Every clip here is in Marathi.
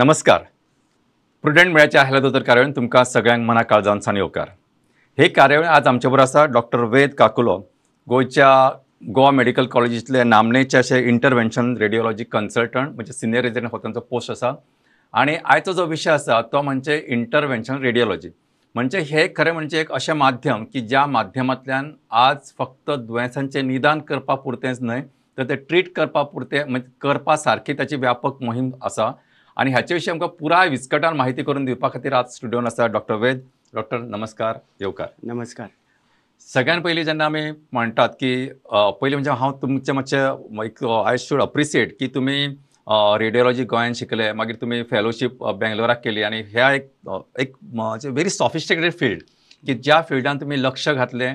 नमस्कार प्रुडंट मेळाच्या दोतर कार्यावेळी तुमकां सगळ्यांक मना काळजान येवकार हे कार्यावळी आज आमच्या बरोबर आसा डॉक्टर वेद काकुलो गोयच्या गोवा मेडिकल कॉलेजींतले नामनेचे असे इंटरवेन्शन रेडियोलॉजी कन्सल्टंट म्हणजे सिनियर रेजिडंट हो तांचो पोस्ट आसा आनी आयचो जो विशय आसा तो म्हणजे इंटरवेन्शन रेडिओलॉजी म्हणजे हे खरें म्हणजे एक अशें माध्यम की ज्या माध्यमांतल्यान आज फक्त दुयेंसांचें निदान करपा पुरतेंच न्हय तर ते ट्रीट करपा पुरतें म्हणजे करपा सारकी ताची व्यापक मोहीम आसा आणि ह्याच्याविषयी विशीं आमकां पुराय विस्कटान माहिती करून दिवपा खातीर आज स्टुडिओन आसा डॉक्टर वेद डॉक्टर नमस्कार येवकार नमस्कार सगळ्यांत पयलीं जेन्ना आमी म्हणटात की पयलीं म्हणजे हांव तुमचें मातशें एक आय शूड अप्रिसिएट की तुमी रेडिओलॉजी गोयात शिकले मागीर तुमी फेलोशीप बेंगलोराक केली आनी ह्या एक एक व्हेरी सॉफिस्टिकेटेड फिल्ड की ज्या फिल्डान तुमी लक्ष घातलें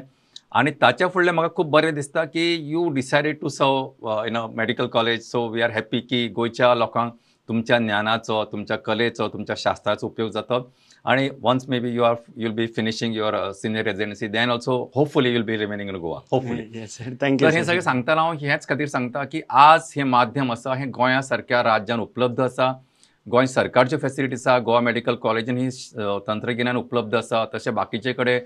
आणि ताच्या फुडलें म्हाका खूब बरें दिसता की you decided to serve in a medical college so we are happy की गोंयच्या लोकांक तुमच्या ज्ञानाचो तुमच्या कलेचो तुमच्या शास्त्राचो उपयोग जातो आणि once may be you are will be finishing your senior residency then also hopefully will be remaining in Goa hopefully thank you हे सगळें सांगताना हांव हो, हेच खातीर सांगता की आज हे माध्यम आसा हे गोंया सारक्या राज्यान उपलब्ध आसा गोंय सरकारच्यो फेसिलिटीज आसा गोवा मेडिकल कॉलेजीन ही तंत्रगिन्यान उपलब्ध आसा तशें बाकीचे कडेन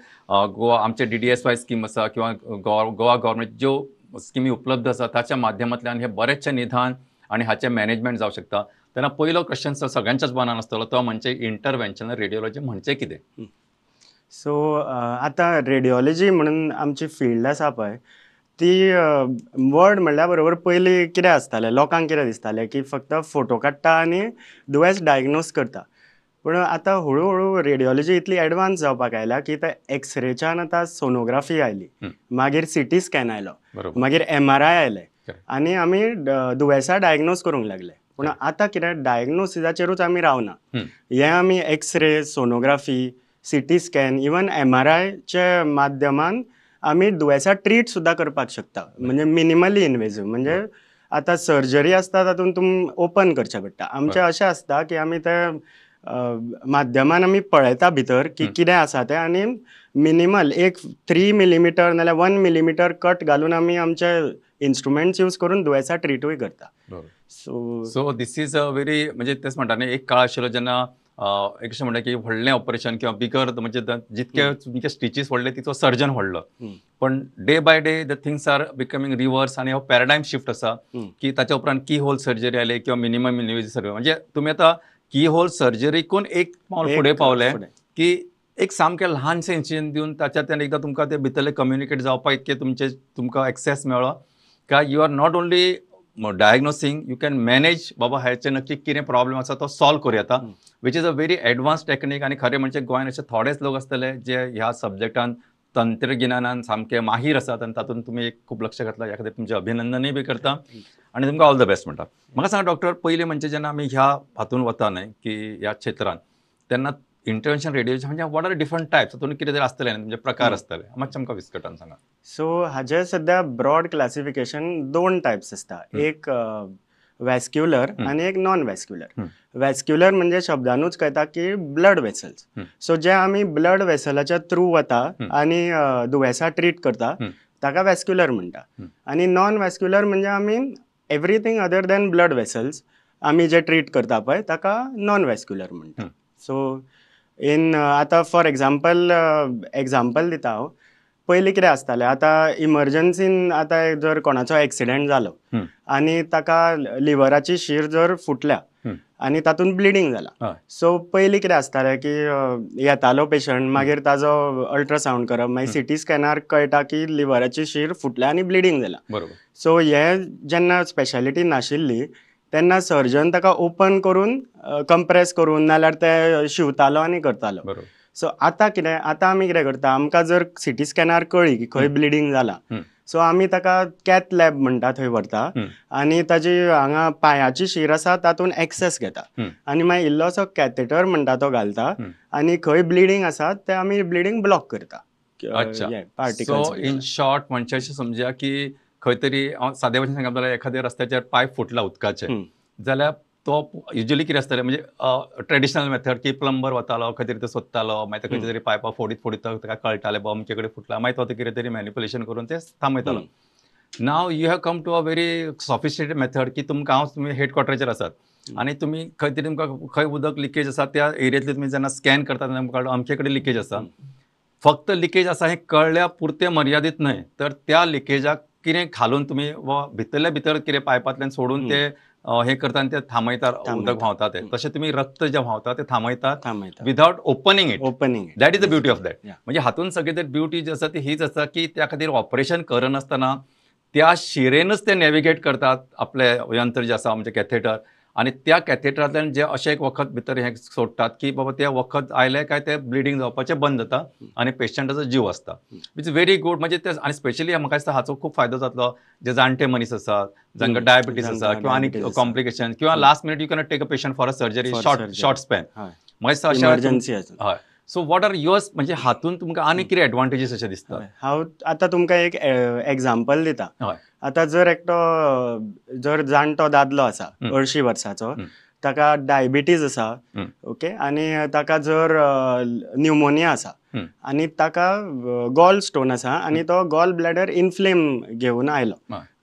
गोवा आमचे D D S Y scheme आसा किंवां गोवा गोवर्मेंट ज्यो स्किमी उपलब्ध आसा ताच्या माध्यमांतल्यान हे बरेचशे निदान आणि हाचे मॅनेजमेंट जावं शकता तेन्ना पयलो क्वेश्चन सगळ्यांच्याच मनात आसतलो तो म्हणजे इंटरव्हेन्शन रेडिओलॉजी म्हणजे कितें सो आता रेडिओलॉजी म्हणून आमची फिल्ड आसा पण ती वर्ड म्हणल्या बरोबर पयलीं कितें आसतालें लोकांक कितें दिसतालें की फक्त फोटो काडटा आनी दुयेंस डायग्नोज करता पूण आतां हळूहळू रेडिओलॉजी इतली एडवान्स जावपाक आयल्या की ते एक्सरेच्यान आतां सोनोग्राफी आयली मागीर सी टी स्कॅन आयलो मागीर एम आर आय आयले आनी आमी दुयेंसां डायग्नोज करूंक लागले पूण आता कितें डायग्नोसिसाचेरूच आमी रावना हे आमी X ray sonography C T scan even M R आयच्या माध्यमान आमी दुयेंसां ट्रीट सुद्दां करपाक शकता म्हणजे मिनिमली इनवेजीव म्हणजे आतां सर्जरी आसता तातूंत तुम ओपन करचें पडटा आमचें अशें आसता की आमी ते माध्यमान आमी पळयता भितर की कितें आसा तें आनी मिनिमल एक थ्री मिलीमिटर नाल्यार वन मिलीमिटर कट घालून आमी आमचे इन्स्ट्रुमेंट्स यूज करून दुयेंसां ट्रिटूय करता so so this is a very म्हणजे तेच म्हणटा न्ही एक काळ आशिल्लो जेन्ना एक अशें म्हणटा की व्हडलें ऑपरेशन किंवा बिगर म्हणजे जितके तुमचे स्टिचीस व्हडले तितलो सर्जन व्हडलो पण day by day the things are becoming reverse आणि हो पॅराडायम शिफ्ट असा की ताच्या उपरांत की होल सर्जरी आले किंवा मिनिमम इन्वेजी सर्जरी म्हणजे तुम्ही आता की होल सर्जरीकून एक पाऊल फुडें पावले की एक सामकें ल्हानशें इन्सिडेंट दिवन ताच्यातल्यान एकदा तुमकां ते भितरले कम्युनिकेट जावपाक इतके तुमचे तुमकां एक्सेस मेळ्ळो का you are not only diagnosing you can manage बाबा हाचे नक्की किरे प्रॉब्लेम असा तो सॉल्व करू येता which is a very advance technique आणि खरे म्हणजे गोंयान असे थोडेच लोक आसतले जे ह्या सब्जेक्टान तंत्रगिन्यानान सामके माहीर असतात आणि तातून तुम्ही एक खूप लक्ष घातला या खातीर तुमचें अभिनंदनही बी करता आणि तुमकां ऑल द बेस्ट म्हणटा म्हाका सांगा डॉक्टर पहिले म्हणजे जेन्ना आमी ह्या हातून वता न्हय की ह्या क्षेत्रान तेन्ना इंटरव्हेन्शन रेडिएशन म्हणजे वॉट आर डिफरंट टायप्स तातूंत कितें तरी आसतलें म्हणजे प्रकार आसतले मातशें आमकां विस्कटान सांगा सो हाजे सध्या ब्रॉड क्लासिफिकेशन दोन टायप्स आसता एक वॅस्क्युलर आणि एक नॉन वेस्क्युलर वॅस्क्युलर म्हणजे शब्दानूच कळतात की ब्लड वेसल्स सो जे आम्ही ब्लड वेसलाच्या थ्रू वता आणि दुयेंसां ट्रीट करता ताका वॅस्क्युलर म्हणटा आणि नॉन वॅस्क्युलर म्हणजे आम्ही everything other than blood vessels आम्ही जे ट्रीट करता पण ताका नॉन वॅस्क्युलर म्हणटा सो इन uh, आता फॉर एक्झाम्पल एक्झाम्पल दिता हांव पयलीं कितें आसतालें आतां इमर्जन्सीन आतां जर कोणाचो एक्सिडेंट जालो आनी ताका लिव्हराची शीर जर फुटल्या आनी तातूंत ब्लिडींग जालां सो पयलीं कितें आसतालें की uh, येतालो पेशंट मागीर ताजो अल्ट्रासावंड करप मागीर सिटी स्कॅनार कळटा की लिव्हराची शीर फुटल्या आनी ब्लिडींग जालां सो हे जेन्ना स्पेशालिटी नाशिल्ली तेन्ना सर्जन ताका ओपन करून कंप्रेस करून नाल्यार ते शिवतालो आनी करतालो सो आतां कितें आतां आमी कितें करता आमकां जर सिटी स्कॅनार कळ्ळी की खंय ब्लिडींग जालां सो आमी ताका कॅथ लॅब म्हणटा थंय व्हरता आनी ताजी हांगा पांयाची शीर आसा तातूंत एक्सेस घेता आनी मागीर इल्लोसो कॅथेटर म्हणटा तो घालता आनी खंय ब्लिडींग आसा ते आमी ब्लिडींग ब्लॉक करता अच्छा सो इन शॉर्ट म्हणजे समजा की खंय तरी भाषेत सांगा भाशेन एखाद्या रस्त्याचेर पायप फुटला उदकाचे जाल्यार तो युजली कितें आसतालें म्हणजे ट्रेडिशनल मेथड की प्लंबर वतालो खंय तरी तो सोदतालो मागीर तरी पायपा फोडीत फोडीत ताका कळटालें बाबा कडेन फुटला मागीर तो कितें तरी मॅनिपुलेशन करून ते थांबयतालो now you have come to a very sophisticated method की तुमकां हांव तुमी हेड क्वॉर्टराचेर आसात आनी तुमी खंय तरी तुमकां खंय उदक लिकेज आसा त्या एरियेंतले तुमी जेन्ना स्कॅन करता तेन्ना तुमकां कडेन लिकेज आसा फक्त लिकेज आसा हें कळल्या पुरते मर्यादीत न्हय तर त्या लिकेजाक कितें घालून तुमी वा भितरल्या भितर कितें पायपांतल्यान सोडून ते हे करता ते थांबयतात उदक व्हांवता ते तशें तुमी रक्त जें व्हांवता ते थांबयता without opening it opening that is the beauty of that म्हणजे हातूंत सगळी ते ब्युटी जी आसा ती हीच आसा की त्या खातीर ऑपरेशन करनासतना त्या शिरेनच ते नेव्हिगेट करतात आपले यंत्र जे आसा म्हणजे कॅथेटर आणि त्या कॅथेटरांतल्यान जे असे एक वखद भितर हे सोडटात की बाबा ते वखद आयलें काय ते ब्लिडींग जावपाचें बंद जाता आणि पेशंटाचो जीव असता इट्स व्हेरी गुड म्हणजे ते आनी स्पेशली म्हाका दिसता हाचो खूब फायदो जातलो जे जाणटे मनीस आसात ज्यांना डायबिटीस आसा किंवा आनी कॉम्प्लिकेशन किंवा last minute you can take a patient for a surgery short short span emergency हय सो वॉट आर युअर्स म्हणजे हातून तुमकां आनी कितें एडवांटेजीस अशें दिसता हांव आतां तुमकां एक एक्झाम्पल दिता हय आता जर एकटो जर जाणटो दादलो आसा अडशी वर्साचो ताका डायबिटीज आसा ओके आणि ताका जर न्युमोनिया आसा आणि ताका गॉल स्टोन आसा आणि तो गॉल ब्लॅडर इन्फ्लेम घेऊन आयलो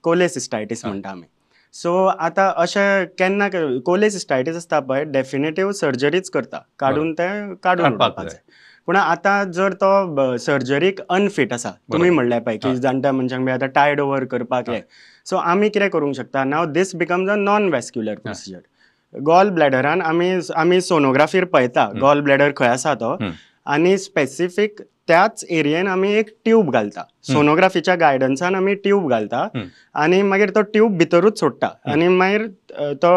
कोलेसिस्टायटीस म्हणटा आम्ही सो आता अशें केन्ना कोलेसिस्टायटीस आसता पळय डेफिनेटीव सर्जरीच करता काडून ते काडून पूण आता जर तो सर्जरीक अनफिट असा तुम्ही म्हणल्या पाहिजे की जाणट्या मनशांक म्हणजे बी आतां टायड ओवर करपाक हे सो आम्ही कितें करू शकता now this becomes a non vascular procedure gall ब्लॅडरान आम्ही आमी सोनोग्राफीर पळयता गॉल ब्लॅडर खंय आसा तो स्पेसिफीक त्याच एरियेन आम्ही एक ट्यूब घालता सोनोग्राफीच्या गायडन्सान आम्ही ट्यूब घालता आणि मागीर तो ट्यूब भितरूच सोडटा आणि मागीर तो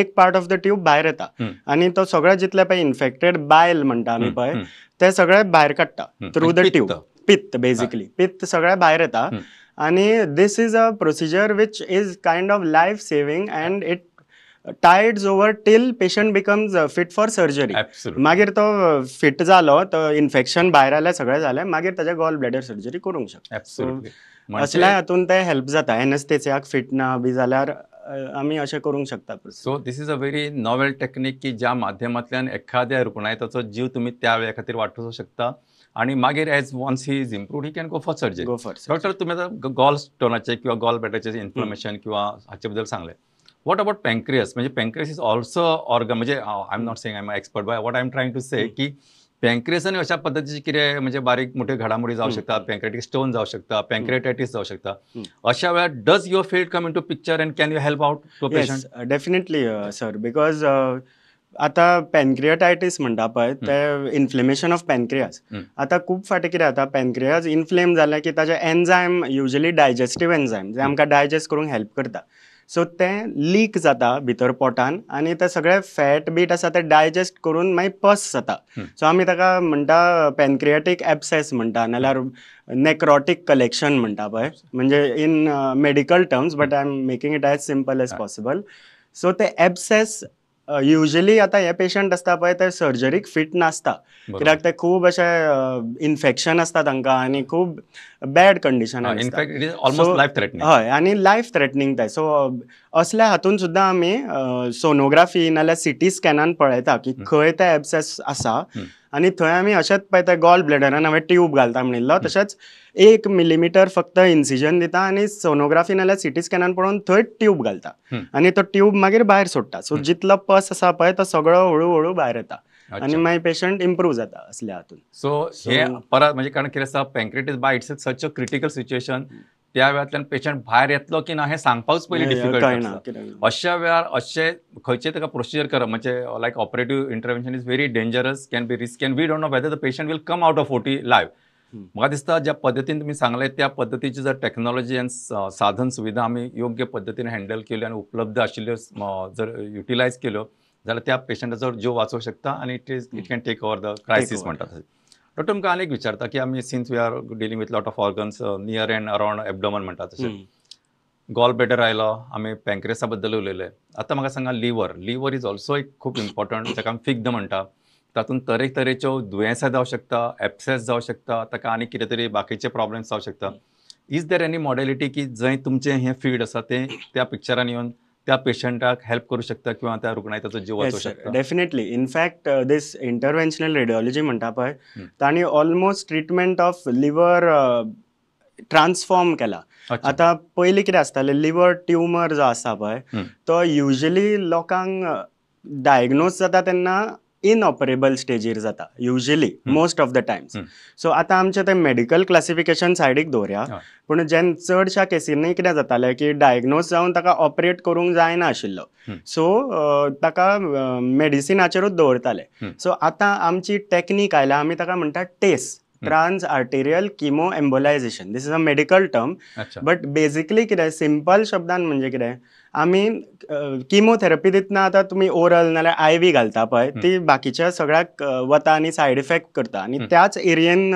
एक पार्ट ऑफ द ट्यूब भायर येता आणि तो सगळे जितले पण इन्फेक्टेड बायल म्हणटा आम्ही पळय ते सगळे भायर काडटा थ्रू द ट्यूब पित्त बेजिकली पित्त सगळे भायर येता आणि this is a procedure which is kind of life saving and it tide over till patient becomes fit for surgery मागीर तो फिट uh, झालो तो इन्फेक्शन भायर आले सगळें जालें मागीर त्याच्या गॉल ब्लॅडर सर्जरी करूंक शकता म्हणजे- असल्या हातून ते हेल्प जाता एनस्थेसियाक फिट ना बी जाल्यार uh, आम्ही असे करूंक शकता so this is a very novel technique की ज्या माध्यमांतल्यान एखाद्या रुग्णायताचा जीव तुम्ही त्या वेळे खातीर वाटू शकता आणि मागीर as once he is improved he can go for surgery doctor तुम्ही गॉल स्टोनाचे किंवा गॉल बॅटरचे इन्फ्लमेशन किंवा हाचे बद्दल सांगले वॉट अबाउट पँक्रियस म्हणजे पँक्रियस इज ऑल्सो ऑर्गन म्हणजे I am not saying I am expert but what I am trying to say की आणि अशा पद्धतीची किरे म्हणजे बारीक मोठे घडामोडी जाऊ शकतात पँक्रेटिक स्टोन जाऊ शकता पँक्रेटायटिस जाऊ शकता अशा वेळा does your field come in to picture and can you help out to patient definitely sir because आता पॅनक्रियाटायटीस म्हणटा पण ते इन्फ्लेमेशन ऑफ पॅनक्रियाज आता खूप फाटी कितें जाता पॅनक्रियाज इन्फ्लेम झाले की ताजे एन्झायम युजली डायजेस्टीव एन्झायम जे आमकां डायजेस्ट करूंक हेल्प करता सो तें लीक जाता भितर पोटान आनी ते सगळें फॅट बीट आसा ते डायजेस्ट करून मागीर पस जाता सो आमी ताका म्हणटा पॅनक्रियाटीक एबसेस म्हणटा नाल्यार नेक्रोटीक कलेक्शन म्हणटा पळय म्हणजे in medical terms but I am making it as simple as possible so ते एबसेस युजली आता हे पेशंट आसता पण ते सर्जरीक फीट नासता कित्याक ते खूप असे इन्फेक्शन आसता तांकां आणि खूप बॅड कंडिशन हय आणि लाईफ थ्रेटनींग ते सो असल्या हातून सुद्धा आम्ही सोनोग्राफी नाल्या सिटी स्कॅनान पळयता की खंय ते एबसेस आसा आनी थंय आमी अशेंच पळय ते गॉल ब्लेडरान हांवें ट्यूब घालता म्हणिल्लो तशेंच एक मिलीमीटर फक्त इन्सिजन दिता आणि सोनोग्राफी नाल्यार सिटी स्कॅनान पळोवन थंय ट्यूब घालता आणि तो ट्यूब मागीर भायर सोडटा सो जितलो पस असा पळय तो सगळो हळू हळू भायर येता आणि मागीर पेशंट इम्प्रूव्ह जाता असल्या हातून सो हे परत म्हणजे कारण कितें आसा pancreatitis but it's such a critical situation त्या वेळातल्या पेशंट भायर येतलो की ना हे सांगपाकच पयलीं डिफिकल्ट अशा वेळार असे खंयचे ताका प्रोसिजर करप म्हणजे like operative intervention is very dangerous can be risk can we don't know whether the patient will come out of OT live म्हाका दिसता ज्या पद्धतीने तुम्ही सांगले त्या पद्धतीची जर टेक्नॉलॉजी आनी साधन सुविधा आम्ही योग्य पद्धतीने हँडल केली आणि उपलब्ध आशिल्ल्यो जर युटिलाइज केलं झालं त्या पेशंटाचो जीव वाचवू शकता आणि it is it can take over the crisis म्हणतात डॉक्टर तुमकां आनी एक विचारता की आम्ही since we are dealing with lot of organs near and around abdomen म्हणतात तशें गॉल बेटर आयलो आम्ही पँक्रेसा बद्दल उलयले आता म्हाका सांगा लिवर लिवर इज ऑल्सो एक खूप इम्पॉर्टंट ताका आमी फिग्द म्हणटा तातूंत तरेकतरेच्यो दुयेंसां जावं शकता एप्सेस जावं शकता ताका आनी कितें तरी बाकीचे प्रॉब्लेम्स जावं शकता इज देर एनी मॉडेलिटी की जंय तुमचें हें फीड आसा तें त्या पिक्चरान येवन त्या पेशंटाक हेल्प करू शकता किंवा त्या रुग्णाय ताचो जीव वाचूं शकता definitely in fact this interventional radiology म्हणटा पळय तांणी almost treatment of liver transform केला आतां पयलीं कितें आसतालें लिवर ट्युमर जो आसा पळय तो युजली लोकांक डायग्नोज जाता तेन्ना इनऑपरेबल स्टेजीर जाता usually most of the times so आतां आमचे ते मेडिकल क्लासिफिकेशन सायडीक दवरया पूण जे चडशा केसींनी कितें जातालें की डायग्नोज जावन ताका ऑपरेट करूंक जायना आशिल्लो सो ताका मेडिसिनाचेरूच दवरताले सो आतां आमची टॅक्नीक आयल्या आमी ताका म्हणटा test trans arterial chemo embolization this is a medical term but basically कितें सिंपल शब्दान म्हणजे कितें आमी किमोथेरपी दितना आता तुम्ही ओरल नाही आय व्ही घालता पण ती बाकीच्या सगळ्याक वता आणि सायड इफेक्ट करता आणि त्याच एरियेन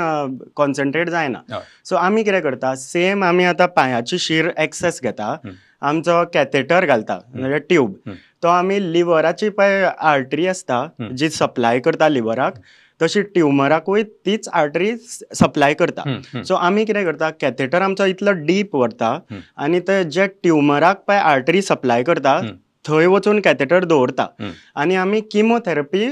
कॉन्सन्ट्रेट जायना सो आम्ही कितें करता सेम आम्ही आता पांयाची शीर एक्सेस घेता आमचो कॅथेटर घालता म्हणजे ट्यूब तो आमी लिव्हराची पळय आर्टरी आसता जी सप्लाय करता लिव्हराक तशी ट्युमराकूय तीच आर्टरी सप्लाय करता सो आमी कितें करता कॅथेटर आमचो इतलो डीप व्हरता आनी ते जे ट्युमराक पळय आर्टरी सप्लाय करता थंय वचून कॅथेटर दवरता आनी आमी किमोथेरपी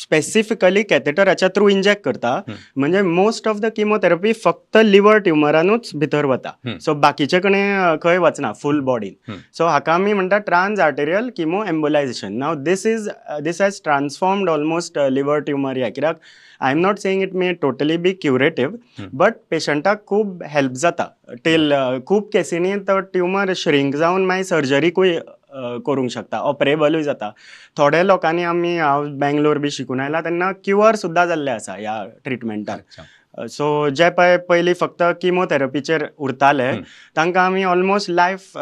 स्पेसिफिकली कॅथेटराच्या थ्रू इंजेक्ट करता म्हणजे मोस्ट ऑफ द किमोथेरपी फक्त लिव्हर ट्युमरानूच भितर वता सो बाकीचे कडेन खंय वचना फूल बॉडीन सो हाका आमी म्हणटा trans arterial chemo embolization now this is this has transformed almost liver tumour या कित्याक I am not saying it may totally be curative but पेशंटाक खूप हेल्प जाता टील खूब केसिनी तो ट्युमर श्रिंक जावन मागीर सर्जरीकूय करूंक शकता ऑपरेबलूय जाता थोड्या लोकांनी आमी हांव बँगलोर बी शिकून आयला तेन्ना क्युअर सुद्दां जाल्ले आसा ह्या ट्रिटमेंटान सो जे पळय पयलीं फक्त किमोथेरपीचेर उरताले तांकां आमी ऑलमोस्ट लायफ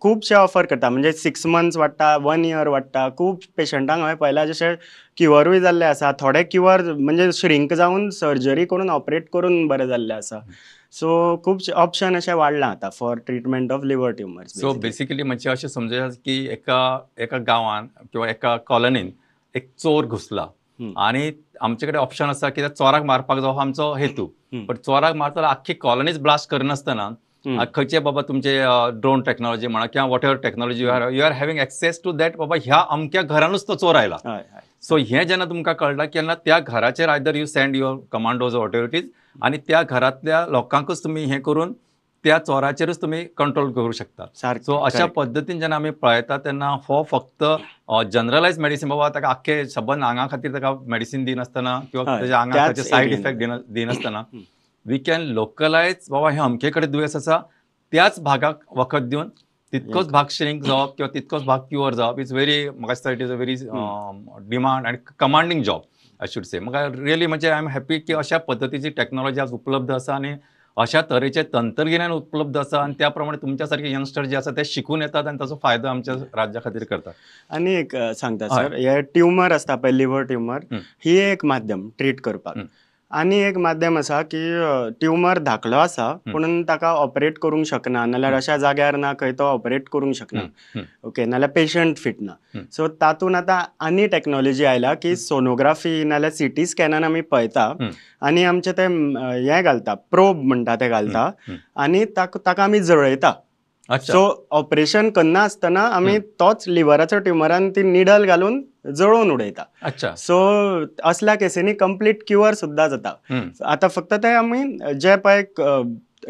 खुबशे ऑफर करता म्हणजे सिक्स मंथ्स वाडटा वन इयर वाडटा खूब पेशंटांक हांवें पळयलां जशें क्युअरूय जाल्ले आसा थोडे क्युअर म्हणजे श्रिंक जावन सर्जरी करून ऑपरेट करून बरे जाल्ले आसा सो खूप ऑप्शन म्हणजे असे वाढला आता for treatment of liver tumour so basically म्हणजे अशें समजा की एका एका गावान किंवा एका कॉलनीन एक चोर घुसला आणि आमच्याकडे ऑप्शन असा की चोराक मारपाक जो आमचो हेतू पण चोराक मारताना आख्खी कॉलनीच ब्लास्ट करनासतना खंयचे बाबा तुमचे ड्रोन टेक्नॉलॉजी म्हणा किंवा whatever technology you are having access to that बाबा ह्या अमक्या घरानूच तो चोर आयला सो हें जेन्ना तुमकां कळटा केन्ना त्या घराचे either you send your commandos authorities आणि त्या घरातल्या लोकांकूच तुम्ही हे करून त्या चोरांचेरच तुम्ही कंट्रोल करू शकता सो अशा पद्धतीने जेव्हा आम्ही पळयतात तेन्ना हो फक्त जनरलायज मेडिसिन बाबा ताका आख्खे सबंद आंगा खातीर ताका मेडिसिन दिनासतना किंवा त्याच्या आंगा साईड इफेक्ट दिनासतना वी कॅन लोकलायज बाबा हे अमके कडेन दुयेंस आसा त्याच भागाक वखद देऊन तितकोच भाग श्रिंक जावप किंवा तितकोच भाग क्युअर जावप इज व्हेरी म्हाका दिसता it is a very demand आनी commanding job I should say म्हाका रियली म्हणजे आय एम हॅपी की अशा पद्धतीची टेक्नॉलॉजी आज उपलब्ध असा आणि अशा तरेचे तंत्रगिन्यान उपलब्ध असा आणि त्या प्रमाणे तुमच्या यंगस्टर जे आसा ते शिकून येतात आणि ताचो फायदा आमच्या राज्या खातीर करतात आणि एक सांगता सर हे ट्युमर आसता पळय लिव्हर ट्युमर ही एक माध्यम ट्रीट करपाक आनी एक माध्यम असा की ट्युमर धाकलो असा पूण ताका ऑपरेट करूंक शकना नाल्यार अशा जाग्यार ना खंय तो ऑपरेट करूंक शकना ओके नाल्यार पेशंट फिट ना सो तातूंत आतां आनी टेक्नॉलॉजी आयला की सोनोग्राफी नाल्यार सिटी टी स्कॅनान आमी पळयता आनी आमचे ते हें घालता प्रोब म्हणटा ते घालता आनी ताका आमी जळयता सो ऑपरेशन करना आसतना आमी तोच लिव्हराच्या ट्युमरान ती निडल घालून जळून उडयता अच्छा सो असल्या केसींनी कंप्लीट क्युअर सुद्धा जाता आता फक्त ते आम्ही जे पळय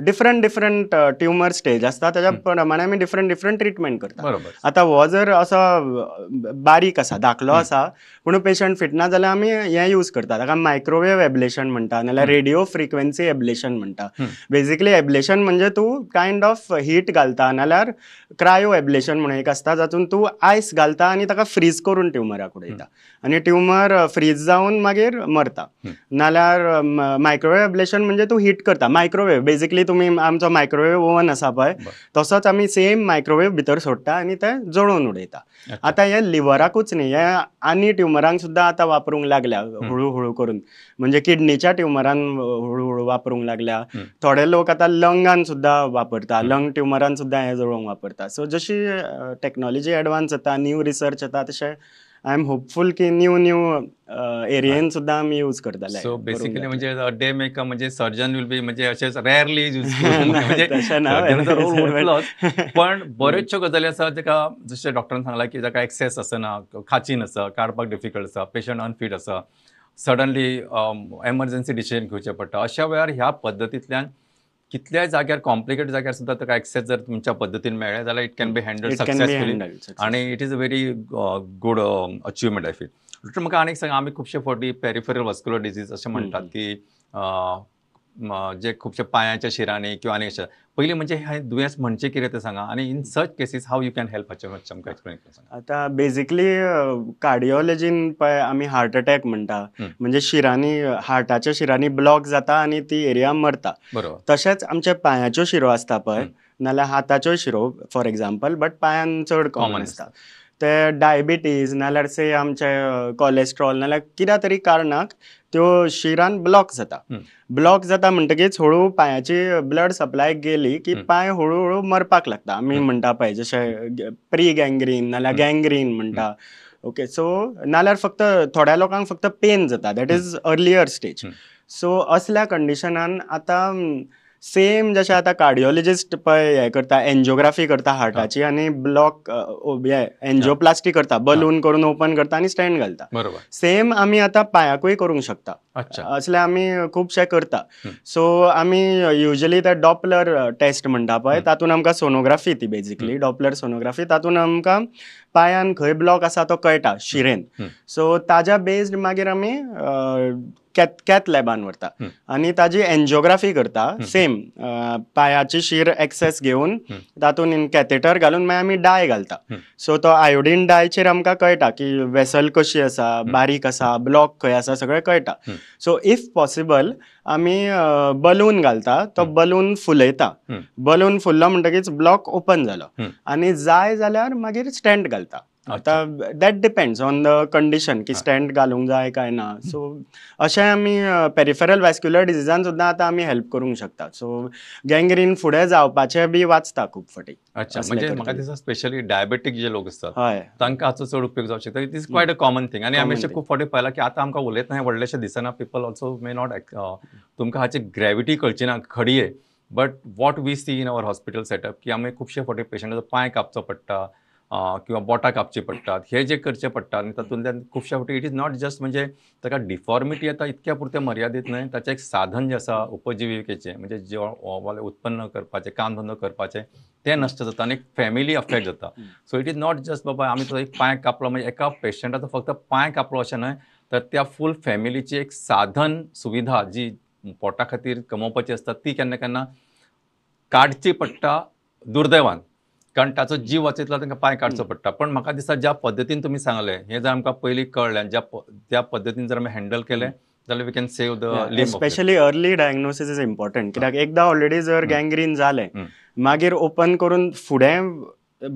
डिफरंट डिफरंट ट्युमर स्टेज असतात त्याच्याप्रमाणे प्रमाणे आमी डिफरंट डिफरंट ट्रीटमेंट करता आता हो जर असो बारीक असा धाकलो असा पण पेशंट फिट ना जाल्यार आम्ही हें यूज करतात ताका मायक्रोवेव्ह एबलेशन म्हणटा नाजाल्यार रेडिओ फ्रिक्वेन्सी एबलेशन म्हणटा बेजिकली एबलेशन म्हणजे तू कायंड ऑफ हीट घालता नाजाल्यार क्रायो एबलेशन म्हणून एक असता जातून तू आयस घालता आनी ताका फ्रीज करून ट्युमराक उडयता आनी ट्युमर फ्रीज जावन मागीर मरता नाल्यार मायक्रोवेव्ह एबलेशन म्हणजे तू हीट करता मायक्रोवेव्ह बेजिकली तुम्ही आमचो मायक्रोवेव्ह ओव्हन असा पण तसंच आम्ही सेम मायक्रोवेव्ह भीतर सोडटा आणि ते जळोवन उडयता आता हे लिव्हराकूच न्ही हें आणि ट्युमरांक सुद्धा आता वापरूंक लागल्या हळूहळू करून म्हणजे किडनीच्या ट्युमरान हळूहळू वापरूंक लागल्या थोडे लोक आता लंगान सुद्धा वापरता लंग ट्युमरान सुद्धा हें जळोवंक वापरता सो जशी टेक्नॉलॉजी एडवान्स जाता न्यू रिसर्च जाता तशें आय एम होपफूल की न्यू न्यू एरियन सुद्धा आम्ही यूज करताले सो बेसिकली म्हणजे डे मेक म्हणजे सर्जन विल बी म्हणजे अशेच रेअरली युज पण बरेचशो गजाली आसा का जसे डॉक्टरांनी सांगला की जाका एक्सेस आसना खाचीन आसा काडपाक डिफिकल्ट आसा पेशंट अनफिट आसा सडनली एमर्जन्सी डिसिजन घेवचे पडटा अशा वेळार ह्या पद्धतीतल्या कितल्या जाग्यार कॉम्प्लिकेटेड जाग्यार सुद्दां ताका एक्सेस जर तुमच्या पद्दतीन मेळ्ळे जाल्यार it can be handle successfully आणि it is a very good achievement I feel doctor म्हाका सांग आम्ही खूपशे फावटी पॅरिफेरल वस्क्युलर डिजीज अशें म्हणतात की जे खूपशे पायाच्या शिरांनी किंवा आनी अशें पयलीं म्हणजे हे दुयेंस म्हणचें कितें तें सांगा आणि in such cases how you can help आता बेसिकली आमकां एक्सप्लेन आम्ही आतां बेजिकली कार्डियोलॉजीन हार्ट अटॅक म्हणता म्हणजे शिरांनी हार्टाच्या शिरांनी ब्लॉक जाता आणि ती एरिया मरता बरोबर तशेंच आमच्या पांयाच्यो शिरो आसता पळय नाल्यार हाताच्यो शिरो फॉर एग्जाम्पल बट पांयान चड कॉमन आसता ते डायबिटीज नाल्यार से आमचे कोलेस्ट्रॉल नाल्यार कित्या तरी कारणाक त्यो शिरान ब्लॉक जाता ब्लॉक जाता म्हणटकीच हळू पांयाची ब्लड सप्लाय गेली की पांय हळू हळू मरपाक लागता आमी म्हणटा पळय जशें प्री गँग्रीन नाल्यार गँग्रीन म्हणटा ओके सो नाल्यार फक्त थोड्या लोकांक फक्त पेन जाता that is earlier stage so असल्या कंडिशनान आतां सेम जसे आता कार्डिओलॉजिस्ट पण हे करता एन्जियोग्राफी करता हार्टाची आणि ब्लॉक एन्जिओप्लास्टी करता बलून करून ओपन करता आणि स्टँड घालता सेम आम्ही आता पायाकूय करू शकता असले आम्ही खूपशे करता सो आम्ही युजली ते डॉपलर टेस्ट म्हणटा पण तातून आमकां सोनोग्राफी ती बेजिकली डॉपलर सोनोग्राफी तातून आमकां पांयान खंय ब्लॉक असा तो कळटा शिरेन सो ताज्या बेस्ड मागीर आम्ही कॅथ कॅथ लॅबान व्हरता आनी ताजी एनजिओग्राफी करता सेम पांयाची शीर एक्सेस घेवन तातूंत कॅथेटर घालून मागीर आमी डाय घालता सो तो आयोडीन डायचेर आमकां कळटा की वेसल कशी आसा बारीक आसा ब्लॉक खंय आसा सगळें कळटा सो इफ पॉसिबल आमी बलून घालता तो बलून फुलयता बलून फुल्लो म्हणटकीच ब्लॉक ओपन जालो आनी जाय जाल्यार मागीर स्टँड घालता आता that depends on the condition की स्टँड घालूंक जाय काय ना सो अशें आमी पेरिफेरल वॅस्क्युलर डिझिजान सुद्धा आता आम्ही हेल्प करूंक शकता सो गँग्रीन फुडे जावपाचें बी वाचता खूप फाटी अच्छा म्हणजे स्पेशली डायबेटीक जे लोक असतात हय तांकां हाचो उपयोग जाऊ शकता it is a common thing आणि आमी खूप खूब फावटी की आता आम्हाला उलयत नाही व्हडलेशें दिसना पीपल ऑल्सो मे नॉट तुमकां हाची ग्रॅव्हिटी कळची ना खडये but what we see in our hospital setup की आम्ही खुबशे फावटी पेशंटाचो पांय कापचो पडटा किंवा बोटां कापची पडतात हे जे करचे पडटा आनी तातूंतल्यान खुबश्या फावटी इट इज नॉट जस्ट म्हणजे ताका डिफॉर्मिटी आता इतक्या पुरते मर्यादित न्हय ताचें एक साधन जें आसा उपजिविकेचें म्हणजे जेव्हा उत्पन्न करपाचें काम धंदो करपाचें तें नश्ट जाता आनी एक फॅमिली अफेक्ट जाता so it is not just बाबा आमी एक पांय कापलो म्हणजे एका पेशंटाचो फक्त पांय कापलो अशें न्हय तर त्या फूल फॅमिलीची एक साधन सुविधा जी पोटा खातीर कमोवपाची आसता ती केन्ना केन्ना काडची पडटा दुर्दैवान कारण ताचो जीव वाचयतलो तांकां पांय काडचो पडटा पण म्हाका दिसता ज्या पद्दतीन तुमी सांगले हे जर आमकां पयलीं कळ्ळें ज्या त्या पद्दतीन जर आमी हँडल केलें जाल्यार we can save the specially early diagnosis is important कित्याक एकदा ऑलरेडी जर गँग्रीन जालें मागीर ओपन करून फुडें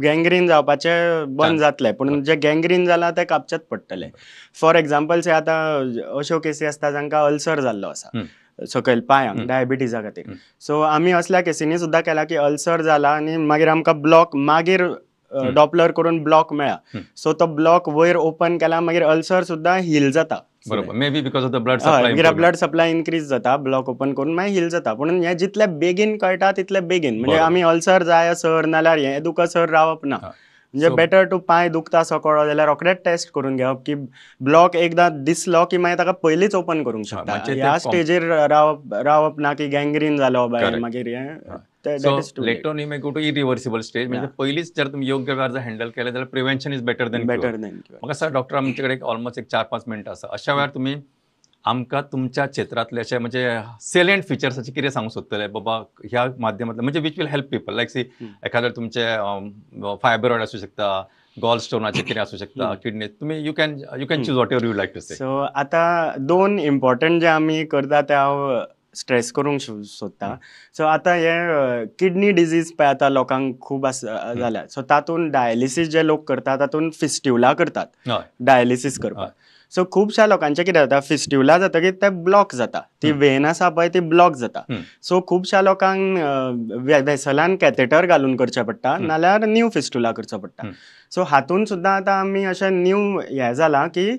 गँग्रीन जावपाचें बंद जातले पूण जे गँग्रीन जाला ते कापचेच पडटलें फॉर एग्जाम्पल से आतां अश्यो केसी आसता जांकां अल्सर जाल्लो आसा सकयल पांयांक डायबिटीजा खातीर सो आमी असल्या केसींनी सुद्दां केला की अल्सर जाला आनी मागीर आमकां ब्लॉक मागीर डॉपलर करून ब्लॉक मेळ्ळा सो तो ब्लॉक वयर ओपन केला मागीर अल्सर सुद्दां हील जाता बरोबर may be because of the blood supply blood supply increase जाता ब्लॉक ओपन करून मागीर हील जाता पण हे जितले बेगीन कळटा तितले बेगीन म्हणजे आमी अल्सर जाय सर नाल्यार हे दुका सर रावप ना म्हणजे बेटर टू पांय दुखता सो कळो जाल्यार रोखडेच टेस्ट करून घेवप की ब्लॉक एकदा दिसलो की मागीर ताका पयलींच ओपन करूंक शकता ह्या स्टेजीर रावप रावप ना की गँग्रीन जालो भायर मागीर हे टू इरिव्हर्सिबल स्टेज म्हणजे पहिलीच जर तुम्ही योग्य वेळार जर हँडल केले जाल्यार prevention is better than better than म्हाका सर डॉक्टर आमच्याकडे ऑलमोस्ट एक चार पाच मिनटं आसा अशा वेळार तुम्ही आमकां तुमच्या क्षेत्रातले अशें म्हणजे सेलेंट फिचर्साचे कितें सांगूंक सोदतले बाबा ह्या माध्यमांतले म्हणजे which will help people like see एखादे तुमचे फायब्रॉयड असू शकता गॉल स्टोनाचे कितें शकता किडनी तुमी you can you can choose whatever you like to say so आतां दोन इम्पॉर्टंट जे आमी करता ते हांव स्ट्रेस करूंक सोदता सो आतां हे किडनी डिजीज पळय आतां लोकांक खूब आसा जाल्या सो तातूंत डायलिसीस जे लोक करतात तातूंत फिस्ट्युला करतात डायलिसीस करपाक सो खुबशा लोकांचे कितें जाता फिस्ट्युला जातकीर ते ब्लॉक जाता ती वेन आसा पळय ती ब्लॉक जाता सो खुबशा लोकांक वेसलान कॅथेटर घालून करचें पडटा नाजाल्यार न्यू फिस्ट्युला करचो पडटा सो हातूंत सुद्दां आतां आमी अशें न्यू हें जालां की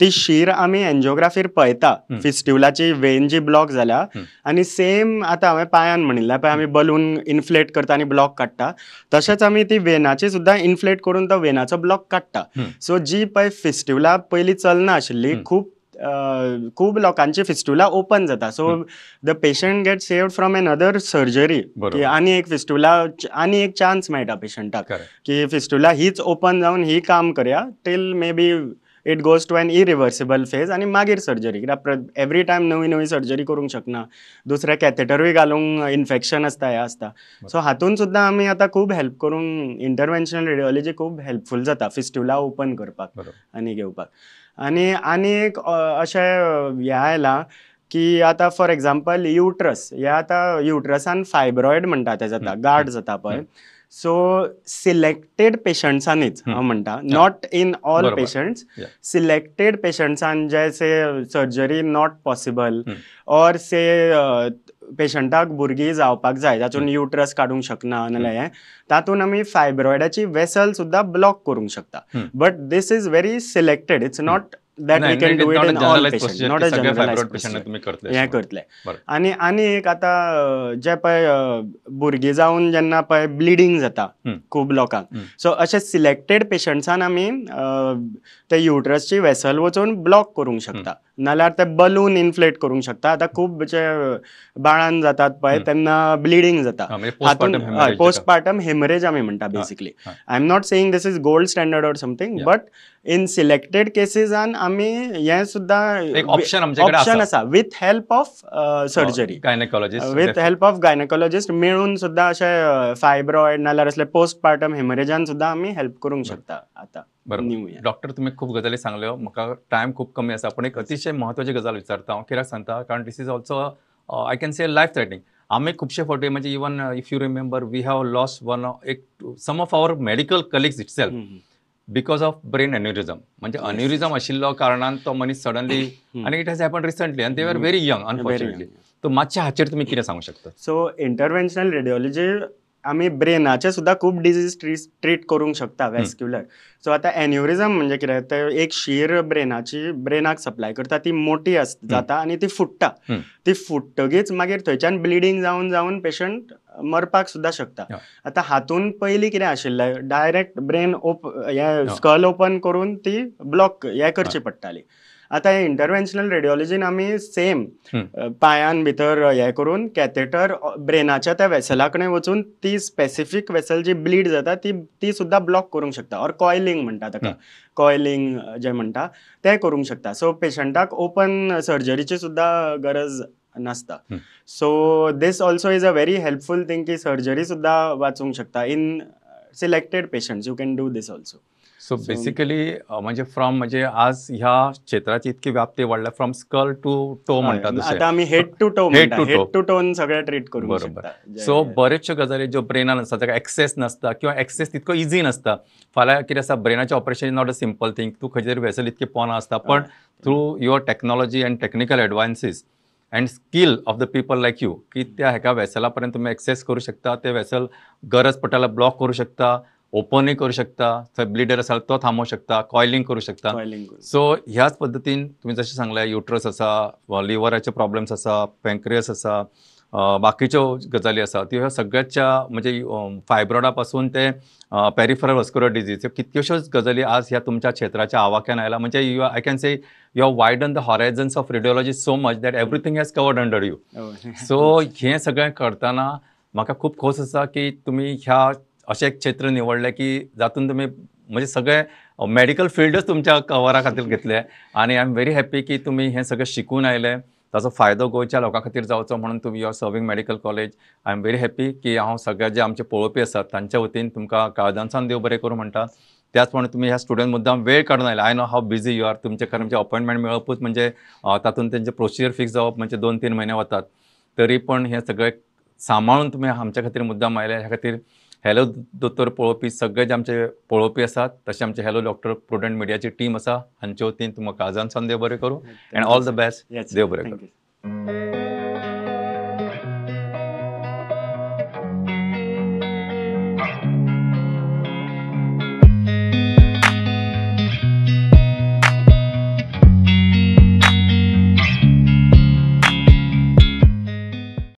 ती शीर आम्ही एनजिओग्राफीर पळयता फिस्ट्युलाची वेन जी ब्लॉक जाल्या आणि सेम आता हांवें पांयान म्हणिल्ल्या पळय आम्ही बलून इन्फ्लेट करता आणि ब्लॉक काडटा तशेंच आम्ही ती वेनाची सुद्धा इन्फ्लेट करून तो वेनाचो ब्लॉक काडटा सो जी पळय फिस्ट्युला पहिली चलना आशिल्ली खूप खूप लोकांची फिस्टुला ओपन जाता so the patient get saved from another surgery की आणि एक फिस्टुला आणि एक चान्स मेळटा पेशंटाक की फिस्टुला हीच ओपन जाऊन ही काम करया till may be it goes to an irreversible phase आणि मागीर सर्जरी कित्याक एवरी टायम नवी नवी सर्जरी करूंक शकना दुसऱ्या कॅथेटरूय घालूंक इन्फेक्शन आसता हे आसता सो हातून सुद्दां आमी आतां खूब हेल्प करूंक इंटरवेन्शनल रेडिओलॉजी खूब हेल्पफूल जाता फिस्ट्युला ओपन करपाक आनी घेवपाक आनी आनी एक अशें हें आयलां की आतां फॉर एग्जाम्पल युट्रस हे आतां युट्रसान फायब्रॉयड म्हणटा तें जाता गार्ड जाता पळय सो सिलेक्टेड पेशंट्सांनीच हांव म्हणटा not in all patients selected पेशंट्सान जे से सर्जरी नॉट पॉसिबल और से पेशंटाक भुरगीं जावपाक जाय तातून युट्रस काडूंक शकना नाल्यार हे तातूंत आमी फायब्रॉयडाची वेसल सुद्दां ब्लॉक करूंक शकता but this is very selected it's not that we can do it in all patient not a करतले आणि आणि एक आता जे पळय भुरगीं जाऊन जेन्ना पळय ब्लिडींग जाता खूप लोकांक सो असे सिलेक्टेड पेशंट्सान आम्ही ते युटरसची वेसल वचून ब्लॉक करूंक शकता नाल्यार ते बलून इन्फ्लेट करूंक शकता आता खूब जे बाळान जातात पळय तेन्ना ब्लिडींग जाता म्हणजे हातून पोस्टमार्टम हेमरेज आमी म्हणटा basically I am not saying this is gold standard or something but in selected केसीसान आमी हें सुद्दां ऑप्शन आसा with help of surgery with help of gynaecologist मेळून सुद्दां अशे फायब्रॉयड नाल्यार असले पोस्टमार्टम हेमरेजान सुद्दां आमी हेल्प करूंक शकता आतां डॉक्टर तुम्ही खूप गजाली सांगल्यो हो. म्हाका टाइम खूप कमी आसा पूण एक अतिशय म्हत्वाची गजाल विचारता हांव हो. कित्याक सांगता कारण this is also I can say life threatening आम्ही खूपशे फावटी म्हणजे even if you remember we have loss one एक some of our medical colleagues itself because of brain aneurysm म्हणजे अन्युरिझम आशिल्लो कारणान तो मनीस सडनली आणि इट हॅज हॅपन रिसंटली आनी they are very young unfortunately तर मातशें हाचेर तुम्ही कितें सांगू शकता सो इंटरवेंशनल रेडिओलॉजी आम्ही ब्रेनाचे सुद्धा खूप डिजीज ट्रीट करू शकता वेस्क्युलर सो आता एन्युरिझम म्हणजे कितें तर एक शीर ब्रेनाची ब्रेनाक सप्लाय करता ती मोठी जाता आणि ती फुट्टा ती फुट्टगीच मागीर थंयच्यान ब्लिडींग जावन जावन पेशंट मरपाक सुद्धा शकता आता हातून पहिली कितें आशिल्लें डायरेक्ट ब्रेन ओप हे स्कल ओपन करून ती ब्लॉक हे करची पडटाली आता हे इंटरवेन्शनल रेडिओलॉजीन आमी सेम पांयान भितर हे करून कॅथेटर ब्रेनाच्या त्या वेसलाकडे वचून ती स्पेसिफीक वेसल जी ब्लीड जाता ती ती सुद्दां ब्लॉक करूंक शकता ऑर कॉयलिंग म्हणटा ताका कॉयलिंग जे म्हणता ते करूंक शकता सो पेशंटाक ओपन सर्जरीची सुद्धा गरज नसता so this also is a very helpful thing की सर्जरी सुद्धा वाचूंक शकता in selected patients you can do this also so basically uh, म्हणजे फ्रॉम म्हणजे आज ह्या क्षेत्राची इतकी व्याप्ती वाढल्या फ्रॉम स्कल टू टो म्हणतात आम्ही head to toe head to toe to toe सगळे ट्रीट करू बरोबर सो बऱ्योचशो गजाली ज्यो ब्रेनान असतात ताका एक्सेस नसता किंवा एक्सेस तितको इजी नसता फाल्यां कितें आसा ब्रेनाचें operation is not a simple thing तू खंयचे तरी वेसल इतकी पोना आसता पण through your technology and technical advances and skill of the people like you की त्या ह्या वेसला पर्यंत तुम्ही ॲक्सेस करू शकता ते वेसल गरज पटाला ब्लॉक करू शकता ओपनही करू शकता सब ब्लिडर तो थांबवू शकता कॉइलिंग करू शकता सो ह्याच पद्दतीन तुम्ही जसे सांगलाय युट्रस आसा लिवराचे प्रॉब्लेम्स आसा पँक्रियस आसा बाकीच्यो गजाली असा त्यो ह्या सगळ्याच्या म्हणजे फायब्रॉडा पासून ते पॅरिफरल वस्कुलर डिजीज ह्यो गजाली आज ह्या तुमच्या क्षेत्राच्या आवाक्यान आयला म्हणजे you I can say you are widen the horizons of radiology so much that everything has covered under you so हे सगळे करताना म्हाका खूप खोस आसा की तुम्ही ह्या असे एक क्षेत्र निवडलें की जातून तुम्ही म्हणजे सगळे मेडिकल फिल्डच तुमच्या कवरा खातीर घेतले आणि आय एम व्हेरी हॅप्पी की तुम्ही हे सगळें शिकून आले ताचो फायदो गोयच्या लोकां खातीर जावचो म्हणून तुम्ही your serving medical college I am very happy की हांव सगळे जे आमचे पळोवपी असतात तांच्या वतीन तुमकां काळजांसान देव बरें करूं म्हणटा त्याच तुम्ही ह्या स्टुडंट मुद्दाम वेळ काढून आयला I know how busy you are तुमचे म्हणजे अपॉइंटमेंट मेळपूच म्हणजे तातून त्यांचे प्रोसिजर फिक्स जावप म्हणजे दोन तीन महिने वतात तरी पण हे सगळे सांभाळून तुम्ही आमच्या खातीर मुद्दाम आयले ह्या खातीर हॅलो दोतोर पळोवपी सगळे जे आमचे पळोवपी आसात तशें आमचे हॅलो डॉक्टर प्रुडंट मिडियाची टीम आसा हांचे वतीन तुमकां सावन देव बरें करूं एंड ऑल द बेस्ट देव बरें करूं